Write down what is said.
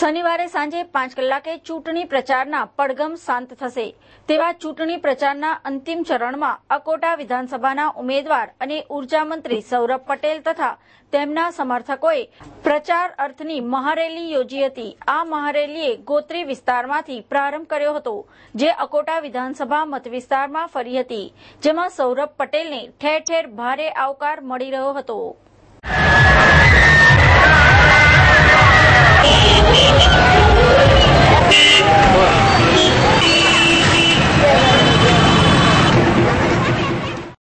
શનિવારે સાંજે પાંચ કલાકે ચૂંટણી પ્રચારના પડઘમ શાંત થશે તેવા ચૂંટણી પ્રચારના અંતિમ ચરણમાં અકોટા વિધાનસભાના ઉમેદવાર અને ઉર્જામંત્રી સૌરભ પટેલ તથા તેમના સમર્થકોએ પ્રચાર અર્થની મહારેલી યોજી હતી આ મહારેલીએ ગોત્રી વિસ્તારમાંથી પ્રારંભ કર્યો હતો જે અકોટા વિધાનસભા મતવિસ્તારમાં ફરી હતી જેમાં સૌરભ પટેલને ઠેર ઠેર ભારે આવકાર મળી રહ્યો હતો